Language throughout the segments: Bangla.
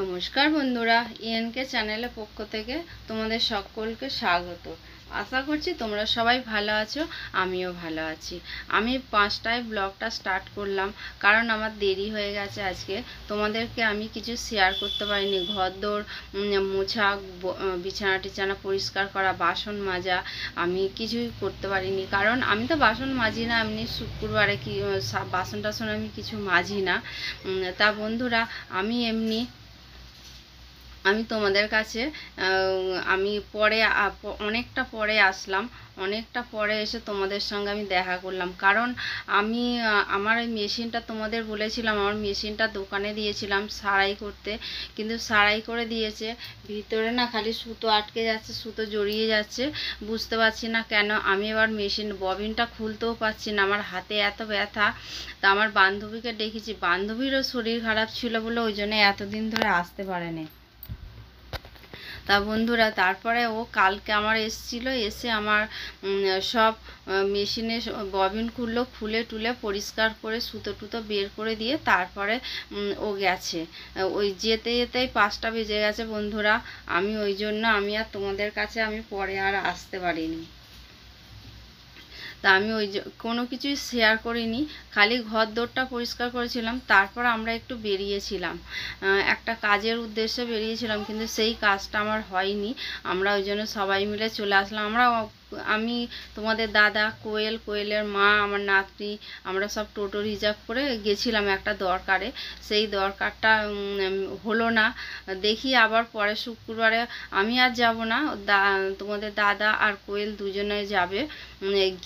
নমস্কার বন্ধুরা ইএনকে e চ্যানেলের পক্ষ থেকে তোমাদের সকলকে স্বাগত আশা করছি তোমরা সবাই ভালো আছো আমিও ভালো আছি আমি পাঁচটায় ব্লগটা স্টার্ট করলাম কারণ আমার দেরি হয়ে গেছে আজকে তোমাদেরকে আমি কিছু শেয়ার করতে পারিনি ঘর দোর মোছা বিছানা টিছানা পরিষ্কার করা বাসন মাজা আমি কিছুই করতে পারিনি কারণ আমি তো বাসন মাজি না এমনি শুক্রবারে কি বাসন টাসন আমি কিছু মাজি না তা বন্ধুরা আমি এমনি আমি তোমাদের কাছে আমি পরে অনেকটা পরে আসলাম অনেকটা পরে এসে তোমাদের সঙ্গে আমি দেখা করলাম কারণ আমি আমার ওই মেশিনটা তোমাদের বলেছিলাম আমার মেশিনটা দোকানে দিয়েছিলাম সারাই করতে কিন্তু সারাই করে দিয়েছে ভিতরে না খালি সুতো আটকে যাচ্ছে সুতো জড়িয়ে যাচ্ছে বুঝতে পারছি না কেন আমি এবার মেশিন ববিনটা খুলতেও পারছি না আমার হাতে এত ব্যথা তা আমার বান্ধবীকে ডেকেছি বান্ধবীরও শরীর খারাপ ছিল বলে ওই জন্য এতদিন ধরে আসতে পারেনি তা বন্ধুরা তারপরে ও কালকে আমার এসছিল এসে আমার সব মেশিনে ববিন খুললো খুলে টুলে পরিষ্কার করে সুতো টুতো বের করে দিয়ে তারপরে ও গেছে ওই যেতে যেতেই পাঁচটা বেজে গেছে বন্ধুরা আমি ওই জন্য আমি আর তোমাদের কাছে আমি পরে আর আসতে পারিনি তা আমি ওই কোনো কিছুই শেয়ার করিনি খালি ঘর দোরটা পরিষ্কার করেছিলাম তারপর আমরা একটু বেরিয়েছিলাম একটা কাজের উদ্দেশ্যে বেরিয়েছিলাম কিন্তু সেই কাজটা আমার হয়নি আমরা ওই জন্য সবাই মিলে চলে আসলাম আমরা আমি তোমাদের দাদা কোয়েল কোয়েলের মা আমার নাতনি আমরা সব টোটো রিজার্ভ করে গেছিলাম একটা দরকারে সেই দরকারটা হলো না দেখি আবার পরে শুক্রবারে আমি আর যাব না দা তোমাদের দাদা আর কোয়েল দুজনে যাবে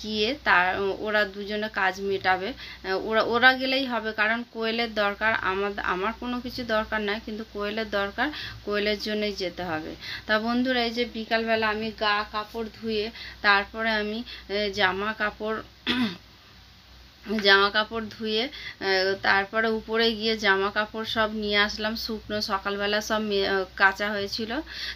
গিয়ে তার ওরা দুজনে কাজ মেটাবে ওরা ওরা গেলেই হবে কারণ কোয়েলের দরকার আমার আমার কোনো কিছু দরকার নাই কিন্তু কোয়েলের দরকার কোয়েলের জন্যই যেতে হবে তা বন্ধুরা এই যে বিকালবেলা আমি গা কাপড় ধুয়ে তারপরে আমি জামা কাপড় জামা কাপড় ধুয়ে তারপরে উপরে গিয়ে জামা কাপড় সব নিয়ে আসলাম শুকনো সকালবেলা সব কাঁচা হয়েছিল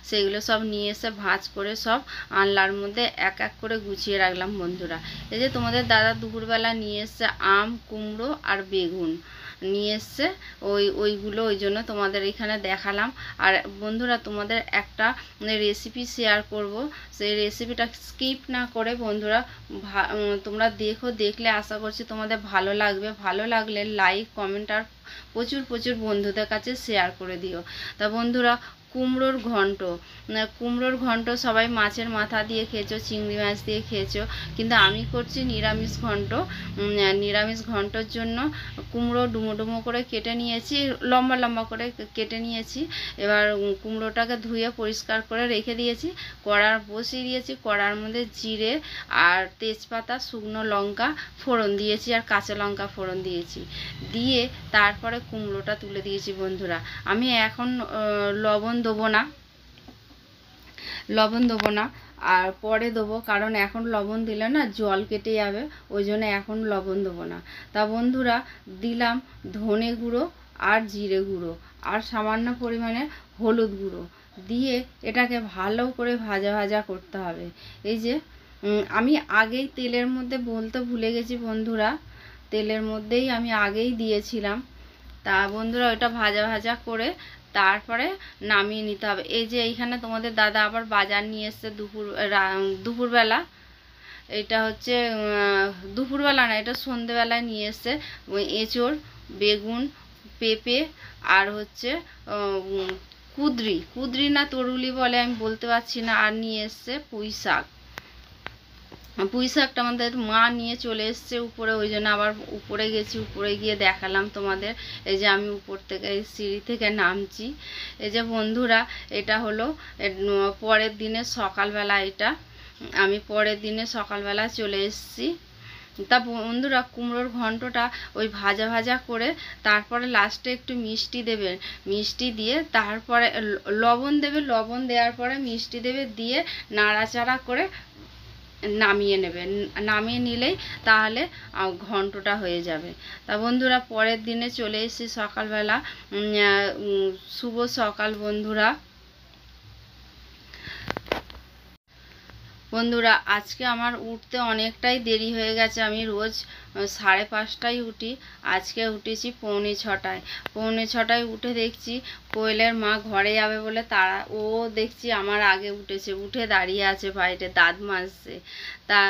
সেগুলো সব নিয়ে এসে ভাঁজ করে সব আনলার মধ্যে এক এক করে গুছিয়ে রাখলাম বন্ধুরা এই যে তোমাদের দাদা দুপুরবেলা নিয়ে এসছে আম কুমড়ো আর বেগুন নিয়ে এসছে ওই ওইগুলো ওই জন্য তোমাদের এখানে দেখালাম আর বন্ধুরা তোমাদের একটা রেসিপি শেয়ার করব সেই রেসিপিটা স্কিপ না করে বন্ধুরা তোমরা দেখো দেখলে আশা করছি তোমাদের ভালো লাগবে ভালো লাগলে লাইক কমেন্ট আর প্রচুর প্রচুর বন্ধুদের কাছে শেয়ার করে দিও তা বন্ধুরা কুমড়োর ঘন্ট কুমড়োর ঘন্ট সবাই মাছের মাথা দিয়ে খেয়েছো চিংড়ি মাছ দিয়ে খেয়েছো কিন্তু আমি করছি নিরামিষ ঘন্ট নিরামিষ ঘন্টর জন্য কুমড়ো ডুমো ডুমো করে কেটে নিয়েছি লম্বা লম্বা করে কেটে নিয়েছি এবার কুমড়োটাকে ধুয়ে পরিষ্কার করে রেখে দিয়েছি কড়ার বসিয়ে দিয়েছি কড়ার মধ্যে জিরে আর তেজপাতা শুকনো লঙ্কা ফোড়ন দিয়েছি আর কাঁচা লঙ্কা ফোড়ন দিয়েছি দিয়ে তারপরে কুমড়োটা তুলে দিয়েছি বন্ধুরা আমি এখন লবণ দেবো না লবণ দেবো না আর পরে দেবো কারণ এখন লবণ দিলে না জল কেটে যাবে ওই জন্য এখন লবণ দেবো না তা বন্ধুরা দিলাম ধনে গুঁড়ো আর জিরে গুঁড়ো আর সামান্য পরিমাণে হলুদ গুঁড়ো দিয়ে এটাকে ভালো করে ভাজা ভাজা করতে হবে এই যে আমি আগেই তেলের মধ্যে বলতে ভুলে গেছি বন্ধুরা তেলের মধ্যেই আমি আগেই দিয়েছিলাম তা বন্ধুরা ওটা ভাজা ভাজা করে তারপরে নামিয়ে নিতে হবে এই যে এইখানে তোমাদের দাদা আবার বাজার নিয়ে এসছে দুপুর দুপুরবেলা এটা হচ্ছে দুপুরবেলা না এটা সন্ধেবেলায় নিয়ে এসছে এঁচড় বেগুন পেঁপে আর হচ্ছে কুদরি কুদরি না তরুলি বলে আমি বলতে পারছি না আর নিয়ে এসছে পুঁই শাক হ্যাঁ, পুঁই শাকটা আমাদের মা নিয়ে চলে এসছে উপরে ওই জন্য আবার উপরে গেছি উপরে গিয়ে দেখালাম তোমাদের এই যে আমি উপর থেকে এই সিঁড়ি থেকে নামছি এই যে বন্ধুরা এটা হলো পরের দিনে সকালবেলা এটা আমি পরের দিনে সকালবেলা চলে এসছি তা বন্ধুরা কুমড়োর ঘন্টটা ওই ভাজা ভাজা করে তারপরে লাস্টে একটু মিষ্টি দেবে মিষ্টি দিয়ে তারপরে লবণ দেবে লবণ দেওয়ার পরে মিষ্টি দেবে দিয়ে নাড়াচাড়া করে নামিয়ে নেবে নামিয়ে নিলেই তাহলে ঘন্টটা হয়ে যাবে তা বন্ধুরা পরের দিনে চলে এসেছি সকালবেলা শুভ সকাল বন্ধুরা বন্ধুরা আজকে আমার উঠতে অনেকটাই দেরি হয়ে গেছে আমি রোজ সাড়ে পাঁচটায় উঠি আজকে উঠেছি পৌনে ছটায় পৌনে ছটায় উঠে দেখছি কোয়েলের মা ঘরে যাবে বলে তারা ও দেখছি আমার আগে উঠেছে উঠে দাঁড়িয়ে আছে বাইরে দাঁত মাজছে তা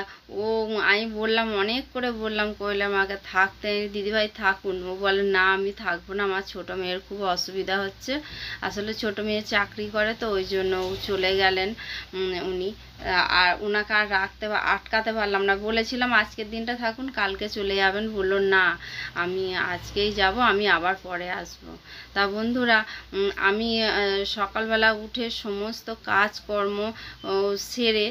ও আমি বললাম অনেক করে বললাম কোয়েলের মাকে থাকতে দিদিভাই থাকুন ও বলে না আমি থাকবো না আমার ছোটো মেয়ের খুব অসুবিধা হচ্ছে আসলে ছোট মেয়ে চাকরি করে তো ওই জন্য চলে গেলেন উনি আর ওনাকে আর রাখতে আটকাতে পারলাম না বলেছিলাম আজকের দিনটা থাকুন কালকে চলে যাবেন বললো না আমি আজকেই যাব আমি আবার পরে আসব। তা বন্ধুরা আমি সকালবেলা উঠে সমস্ত কাজকর্ম সেরে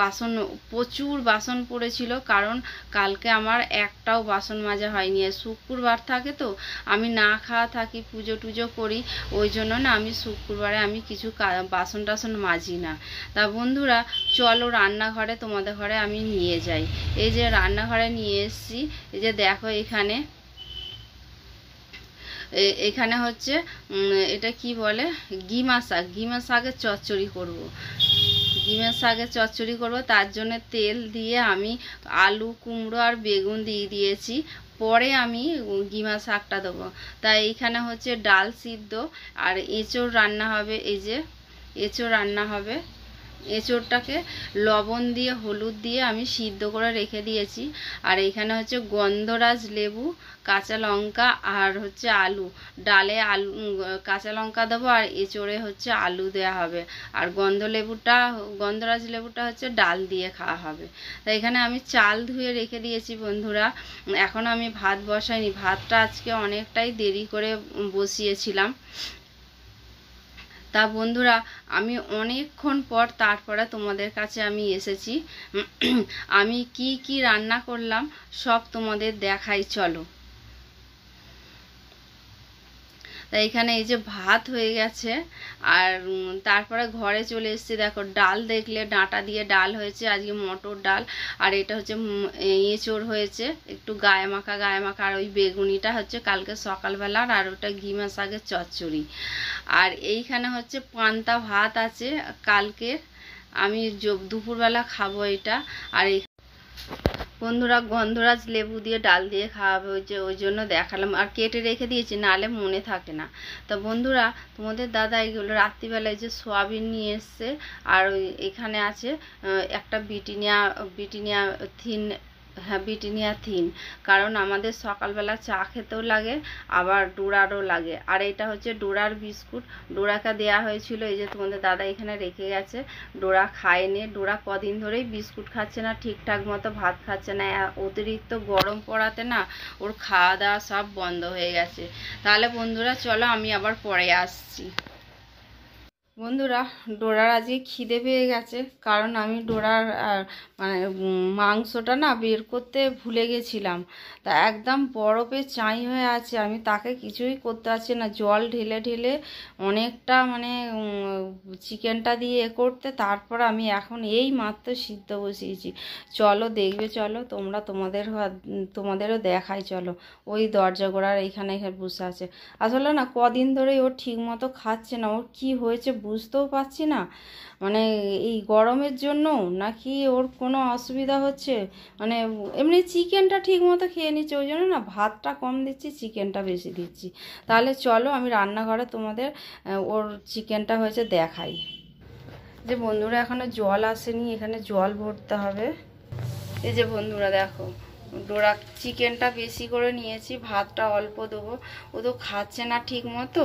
বাসন প্রচুর বাসন পড়েছিল কারণ কালকে আমার একটাও বাসন মাজা হয়নি শুক্রবার থাকে তো আমি না খাওয়া থাকি পুজো টুজো করি ওই জন্য না আমি শুক্রবারে আমি কিছু বাসন টাসন মাজি না তা বন্ধুরা চলো রান্নাঘরে তোমাদের ঘরে আমি নিয়ে যাই এই যে রান্নাঘরে নিয়ে এসছি এই যে দেখো এখানে এখানে হচ্ছে এটা কি বলে গিমা শাক গিমা শাকের চচ্চড়ি করব। ডিমের শাকের চচ্চড়ি করব তার জন্য তেল দিয়ে আমি আলু কুমড়ো আর বেগুন দিয়ে দিয়েছি পরে আমি গিমা শাকটা দেবো তাই এখানে হচ্ছে ডাল সিদ্ধ আর এঁচোড় রান্না হবে এই যে এঁচোড় রান্না হবে এঁচোড়টাকে লবণ দিয়ে হলুদ দিয়ে আমি সিদ্ধ করে রেখে দিয়েছি আর এখানে হচ্ছে গন্ধরাজ লেবু কাঁচা লঙ্কা আর হচ্ছে আলু ডালে আলু কাঁচা লঙ্কা দেবো আর এঁচোড়ে হচ্ছে আলু দেওয়া হবে আর গন্ধ লেবুটা গন্ধরাজ লেবুটা হচ্ছে ডাল দিয়ে খাওয়া হবে তো এখানে আমি চাল ধুয়ে রেখে দিয়েছি বন্ধুরা এখন আমি ভাত বসাইনি ভাতটা আজকে অনেকটাই দেরি করে বসিয়েছিলাম তা বন্ধুরা আমি অনেকক্ষণ পর তারপরে তোমাদের কাছে আমি এসেছি আমি কি কি রান্না করলাম সব তোমাদের দেখাই চলো তা এখানে এই যে ভাত হয়ে গেছে আর তারপরে ঘরে চলে এসছি দেখো ডাল দেখলে ডাঁটা দিয়ে ডাল হয়েছে আজকে মটর ডাল আর এটা হচ্ছে এঁচড় ইয়ে হয়েছে একটু গায়ে মাখা গায়ে মাখা আর ওই বেগুনিটা হচ্ছে কালকে সকালবেলার আর ওটা ঘিমা শাকের চচ্চড়ি আর এইখানে হচ্ছে পান্তা ভাত আছে কালকে আমি দুপুরবেলা খাবো এটা আর এই বন্ধুরা গন্ধরাজ লেবু দিয়ে ডাল দিয়ে খাওয়াবে ওই যে ওই জন্য দেখালাম আর কেটে রেখে দিয়েছি নালে মনে থাকে না তা বন্ধুরা তোমাদের দাদা এগুলো রাত্রিবেলায় যে সোয়াবিন নিয়ে এসছে আর ওই এখানে আছে একটা বিটিনিয়া বিটিনিয়া থিন হ্যাঁ বিটিনিয়া থিন কারণ আমাদের সকালবেলা চা খেতেও লাগে আবার ডোরারও লাগে আর এটা হচ্ছে ডোরার বিস্কুট ডোরাকে দেয়া হয়েছিল এই যে তোমাদের দাদা এখানে রেখে গেছে ডোরা খায়নি ডোরা কদিন ধরেই বিস্কুট খাচ্ছে না ঠিকঠাক মতো ভাত খাচ্ছে না অতিরিক্ত গরম পড়াতে না ওর খাওয়া দাওয়া সব বন্ধ হয়ে গেছে তাহলে বন্ধুরা চলো আমি আবার পরে আসছি বন্ধুরা ডোরার আজকে খিদে পেয়ে গেছে কারণ আমি ডোরার মানে মাংসটা না বের করতে ভুলে গেছিলাম তা একদম বরফে চাই হয়ে আছে আমি তাকে কিছুই করতে পারছি না জল ঢেলে ঢেলে অনেকটা মানে চিকেনটা দিয়ে এ করতে তারপর আমি এখন এই মাত্র সিদ্ধ বসিয়েছি চলো দেখবে চলো তোমরা তোমাদের তোমাদেরও দেখাই চলো ওই দরজা গোড়ার এইখানে এখানে বসে আছে আসলে না কদিন ধরেই ও ঠিক মতো খাচ্ছে না ওর কী হয়েছে বুঝতেও পারছি না মানে এই গরমের জন্য নাকি ওর কোনো অসুবিধা হচ্ছে মানে এমনি চিকেনটা ঠিক মতো খেয়ে নিচ্ছে ওই জন্য না ভাতটা কম দিচ্ছি চিকেনটা বেশি দিচ্ছি তাহলে চলো আমি রান্নাঘরে তোমাদের ওর চিকেনটা হয়েছে দেখাই যে বন্ধুরা এখনও জল আসেনি এখানে জল ভরতে হবে এই যে বন্ধুরা দেখো ডোরা চিকেনটা বেশি করে নিয়েছি ভাতটা অল্প দেবো ও তো খাচ্ছে না ঠিক মতো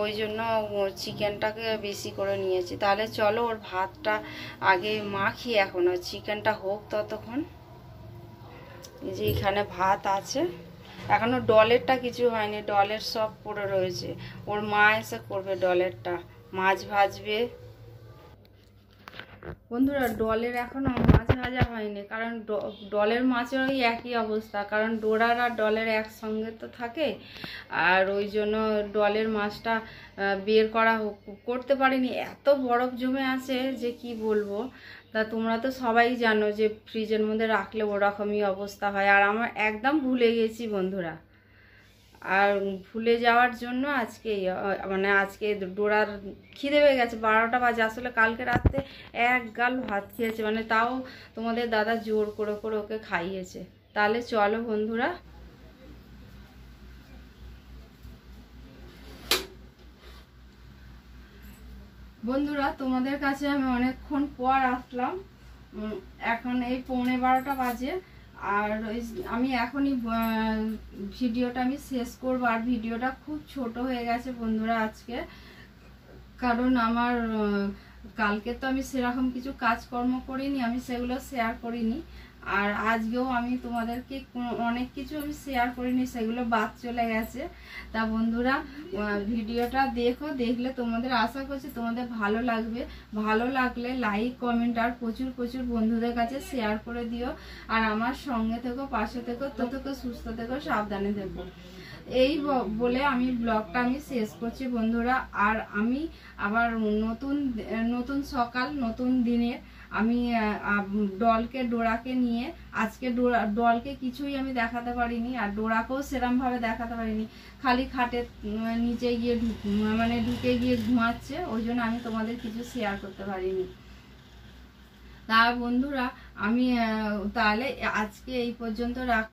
ওই জন্য চিকেনটাকে বেশি করে নিয়েছি তাহলে চলো ওর ভাতটা আগে মাখি এখন ওই চিকেনটা হোক ততক্ষণ যে এখানে ভাত আছে এখনও ডলেরটা কিছু হয়নি ডলের সব পড়ে রয়েছে ওর মা এসে করবে ডলেরটা মাছ ভাজবে বন্ধুরা ডলের এখনও মাছ ভাজা হয়নি কারণ ডলের মাছের ওই একই অবস্থা কারণ ডোরার আর ডলের একসঙ্গে তো থাকে আর ওই জন্য ডলের মাছটা বের করা করতে পারিনি এত বরফ জমে আছে যে কি বলবো তা তোমরা তো সবাই জানো যে ফ্রিজের মধ্যে রাখলে ওরকমই অবস্থা হয় আর আমার একদম ভুলে গেছি বন্ধুরা আর ভুলে যাওয়ার জন্য আজকে মানে আজকে ডোরার খিদে হয়ে গেছে বারোটা বাজে আসলে কালকে রাত্রে এক গাল ভাত খেয়েছে মানে তাও তোমাদের দাদা জোর করে করে ওকে খাইয়েছে তাহলে চলো বন্ধুরা বন্ধুরা তোমাদের কাছে আমি অনেকক্ষণ পর আসলাম এখন এই পৌনে বারোটা বাজে আর আমি এখনই ভিডিওটা আমি শেষ করবো আর ভিডিওটা খুব ছোট হয়ে গেছে বন্ধুরা আজকে কারণ আমার কালকে তো আমি সেরকম কিছু কাজকর্ম করিনি আমি সেগুলো শেয়ার করিনি আর আজকেও আমি তোমাদেরকে অনেক কিছু আমি শেয়ার করিনি সেগুলো বাদ চলে গেছে তা বন্ধুরা ভিডিওটা দেখো দেখলে তোমাদের আশা করছি তোমাদের ভালো লাগবে ভালো লাগলে লাইক কমেন্ট আর প্রচুর প্রচুর বন্ধুদের কাছে শেয়ার করে দিও আর আমার সঙ্গে থেকো পাশে থেকো তো থেকো সুস্থ থেকো সাবধানে থেকো এই বলে আমি ব্লগটা আমি শেষ করছি বন্ধুরা আর আমি আবার নতুন নতুন সকাল নতুন দিনের আমি ডলকে ডোরাকে নিয়ে আজকে ডোরা ডলকে কিছুই আমি দেখাতে পারিনি আর ডোরাকেও সেরমভাবে দেখাতে পারিনি খালি খাটের নিচে গিয়ে মানে ঢুকে গিয়ে ঘুমাচ্ছে ওই জন্য আমি তোমাদের কিছু শেয়ার করতে পারিনি তা বন্ধুরা আমি তাহলে আজকে এই পর্যন্ত রাখ